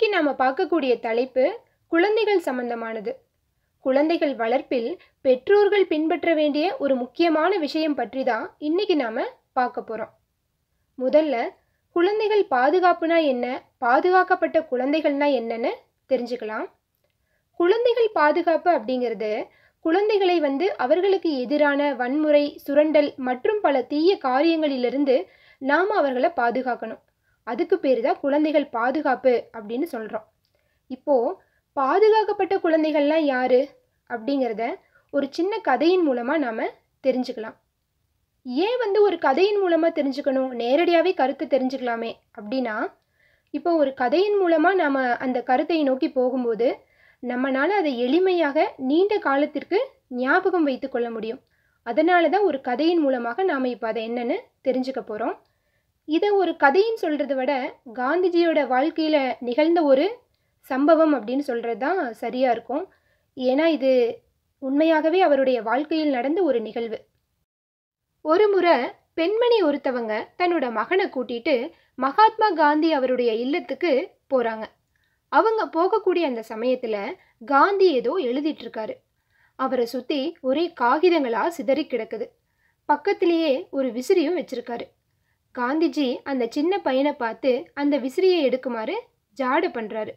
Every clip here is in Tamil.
இன்னைக்கு நாம் பார்க்கக்கூடிய தலைப்பு குழந்தைகள் சம்பந்தமானது குழந்தைகள் வளர்ப்பில் பெற்றோர்கள் பின்பற்ற வேண்டிய ஒரு முக்கியமான விஷயம் பற்றி தான் இன்னைக்கு நாம் பார்க்க போகிறோம் முதல்ல குழந்தைகள் பாதுகாப்புனா என்ன பாதுகாக்கப்பட்ட குழந்தைகள்னா என்னன்னு தெரிஞ்சுக்கலாம் குழந்தைகள் பாதுகாப்பு அப்படிங்கிறது குழந்தைகளை வந்து அவர்களுக்கு எதிரான வன்முறை சுரண்டல் மற்றும் பல தீய காரியங்களிலிருந்து நாம் அவர்களை பாதுகாக்கணும் அதுக்கு பேர் தான் குழந்தைகள் பாதுகாப்பு அப்படின்னு சொல்கிறோம் இப்போது பாதுகாக்கப்பட்ட குழந்தைகள்லாம் யார் அப்படிங்கிறத ஒரு சின்ன கதையின் மூலமாக நாம் தெரிஞ்சுக்கலாம் ஏன் வந்து ஒரு கதையின் மூலமாக தெரிஞ்சுக்கணும் நேரடியாகவே கருத்தை தெரிஞ்சுக்கலாமே அப்படின்னா இப்போ ஒரு கதையின் மூலமாக நாம் அந்த கருத்தை நோக்கி போகும்போது நம்மளால் அதை எளிமையாக நீண்ட காலத்திற்கு ஞாபகம் வைத்து கொள்ள முடியும் அதனால தான் ஒரு கதையின் மூலமாக நாம் இப்போ அதை என்னென்னு தெரிஞ்சுக்க போகிறோம் இதை ஒரு கதைன்னு சொல்கிறத விட காந்திஜியோட வாழ்க்கையில் நிகழ்ந்த ஒரு சம்பவம் அப்படின்னு சொல்கிறது தான் சரியாக இருக்கும் ஏன்னா இது உண்மையாகவே அவருடைய வாழ்க்கையில் நடந்த ஒரு நிகழ்வு ஒரு முறை பெண்மணி ஒருத்தவங்க தன்னோட மகனை கூட்டிட்டு மகாத்மா காந்தி அவருடைய இல்லத்துக்கு போகிறாங்க அவங்க போகக்கூடிய அந்த சமயத்தில் காந்தி ஏதோ எழுதிட்டுருக்காரு அவரை சுற்றி ஒரே காகிதங்களாக சிதறி கிடக்குது பக்கத்திலேயே ஒரு விசிறியும் வச்சுருக்காரு காந்திஜி அந்த சின்ன பையனை பார்த்து அந்த விசிறியை எடுக்குமாறு ஜாடு பண்ணுறாரு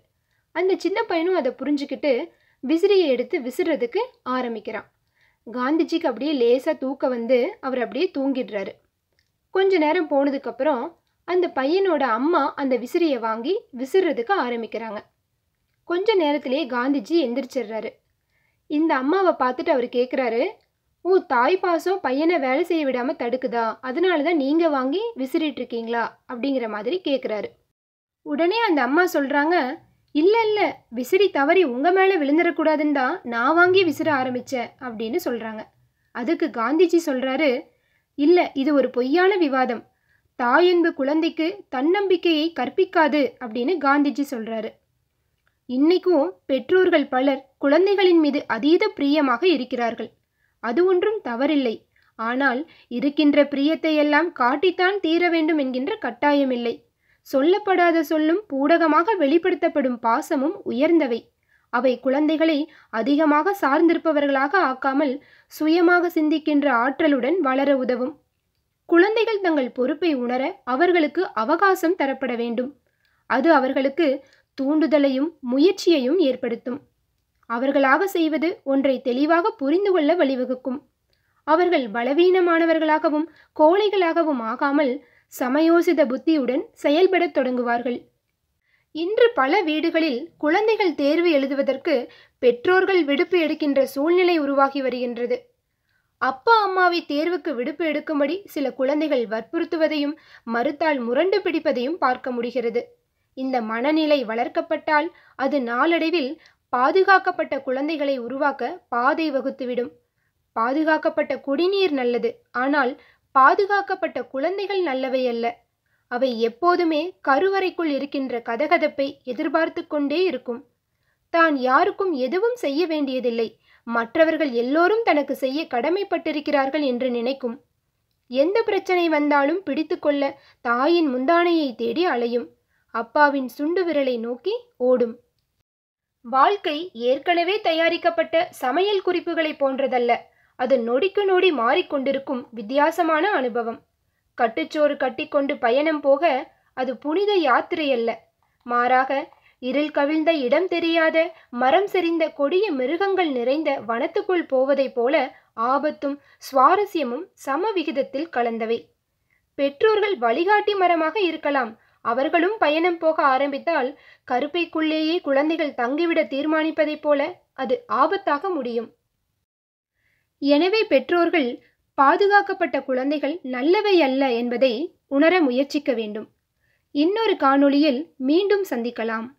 அந்த சின்ன பையனும் அதை புரிஞ்சுக்கிட்டு விசிறியை எடுத்து விசிறதுக்கு ஆரம்பிக்கிறான் காந்திஜிக்கு அப்படியே லேசாக தூக்க வந்து அவர் அப்படியே தூங்கிடுறாரு கொஞ்ச நேரம் போனதுக்கப்புறம் அந்த பையனோட அம்மா அந்த விசிறியை வாங்கி விசிறதுக்கு ஆரம்பிக்கிறாங்க கொஞ்ச நேரத்திலேயே காந்திஜி எந்திரிச்சிடுறாரு இந்த அம்மாவை பார்த்துட்டு அவர் கேட்குறாரு உன் தாய் பாசம் பையனை வேலை செய்ய விடாமல் தடுக்குதா அதனால தான் நீங்கள் வாங்கி விசிறிட்டு இருக்கீங்களா அப்படிங்கிற மாதிரி கேட்குறாரு உடனே அந்த அம்மா சொல்கிறாங்க இல்லை இல்லை விசிறி தவறி உங்கள் மேலே விழுந்துடக்கூடாதுன்னு தான் நான் வாங்கி விசிற ஆரம்பித்தேன் அப்படின்னு சொல்கிறாங்க அதுக்கு காந்திஜி சொல்கிறாரு இல்லை இது ஒரு பொய்யான விவாதம் தாயன்பு குழந்தைக்கு தன்னம்பிக்கையை கற்பிக்காது அப்படின்னு காந்திஜி சொல்கிறாரு இன்னைக்கும் பெற்றோர்கள் பலர் குழந்தைகளின் மீது அதீத பிரியமாக இருக்கிறார்கள் அது ஒன்றும் தவறில்லை ஆனால் இருக்கின்ற பிரியத்தையெல்லாம் காட்டித்தான் தீர வேண்டும் என்கின்ற கட்டாயமில்லை சொல்லப்படாத சொல்லும் பூடகமாக வெளிப்படுத்தப்படும் பாசமும் உயர்ந்தவை அவை குழந்தைகளை அதிகமாக சார்ந்திருப்பவர்களாக ஆக்காமல் சுயமாக சிந்திக்கின்ற ஆற்றலுடன் வளர உதவும் குழந்தைகள் தங்கள் பொறுப்பை உணர அவர்களுக்கு அவகாசம் தரப்பட வேண்டும் அது அவர்களுக்கு தூண்டுதலையும் முயற்சியையும் ஏற்படுத்தும் அவர்களாக செய்வது ஒன்றை தெளிவாக புரிந்து கொள்ள வழிவகுக்கும் அவர்கள் பலவீனமானவர்களாகவும் கோழைகளாகவும் ஆகாமல் சமயோசித புத்தியுடன் செயல்படத் தொடங்குவார்கள் இன்று பல வீடுகளில் குழந்தைகள் தேர்வு எழுதுவதற்கு பெற்றோர்கள் விடுப்பு எடுக்கின்ற சூழ்நிலை உருவாகி வருகின்றது அப்பா அம்மாவை தேர்வுக்கு விடுப்பு எடுக்கும்படி சில குழந்தைகள் வற்புறுத்துவதையும் மறுத்தால் முரண்டு பிடிப்பதையும் பார்க்க முடிகிறது இந்த மனநிலை வளர்க்கப்பட்டால் அது நாளடைவில் பாதுகாக்கப்பட்ட குழந்தைகளை உருவாக்க பாதை வகுத்துவிடும் பாதுகாக்கப்பட்ட குடிநீர் நல்லது ஆனால் பாதுகாக்கப்பட்ட குழந்தைகள் நல்லவை அல்ல அவை எப்போதுமே கருவறைக்குள் இருக்கின்ற கதகதப்பை எதிர்பார்த்து கொண்டே இருக்கும் தான் யாருக்கும் எதுவும் செய்ய வேண்டியதில்லை மற்றவர்கள் எல்லோரும் தனக்கு செய்ய கடமைப்பட்டிருக்கிறார்கள் என்று நினைக்கும் எந்த பிரச்சனை வந்தாலும் பிடித்துக்கொள்ள தாயின் முந்தானையை தேடி அலையும் அப்பாவின் சுண்டு விரலை நோக்கி ஓடும் வாழ்க்கை ஏற்கனவே தயாரிக்கப்பட்ட சமையல் குறிப்புகளை போன்றதல்ல அது நொடிக்கு நொடி மாறிக்கொண்டிருக்கும் வித்தியாசமான அனுபவம் கட்டுச்சோறு கட்டிக்கொண்டு பயணம் போக அது புனித யாத்திரையல்ல மாறாக இருள் கவிழ்ந்த இடம் தெரியாத மரம் செறிந்த கொடிய மிருகங்கள் நிறைந்த வனத்துக்குள் போவதைப் போல ஆபத்தும் சுவாரஸ்யமும் சம விகிதத்தில் கலந்தவை பெற்றோர்கள் வழிகாட்டி மரமாக இருக்கலாம் அவர்களும் பயணம் போக ஆரம்பித்தால் கருப்பைக்குள்ளேயே குழந்தைகள் தங்கிவிட தீர்மானிப்பதைப் போல அது ஆபத்தாக முடியும் எனவே பெற்றோர்கள் பாதுகாக்கப்பட்ட குழந்தைகள் நல்லவை அல்ல என்பதை உணர முயற்சிக்க வேண்டும் இன்னொரு காணொளியில் மீண்டும் சந்திக்கலாம்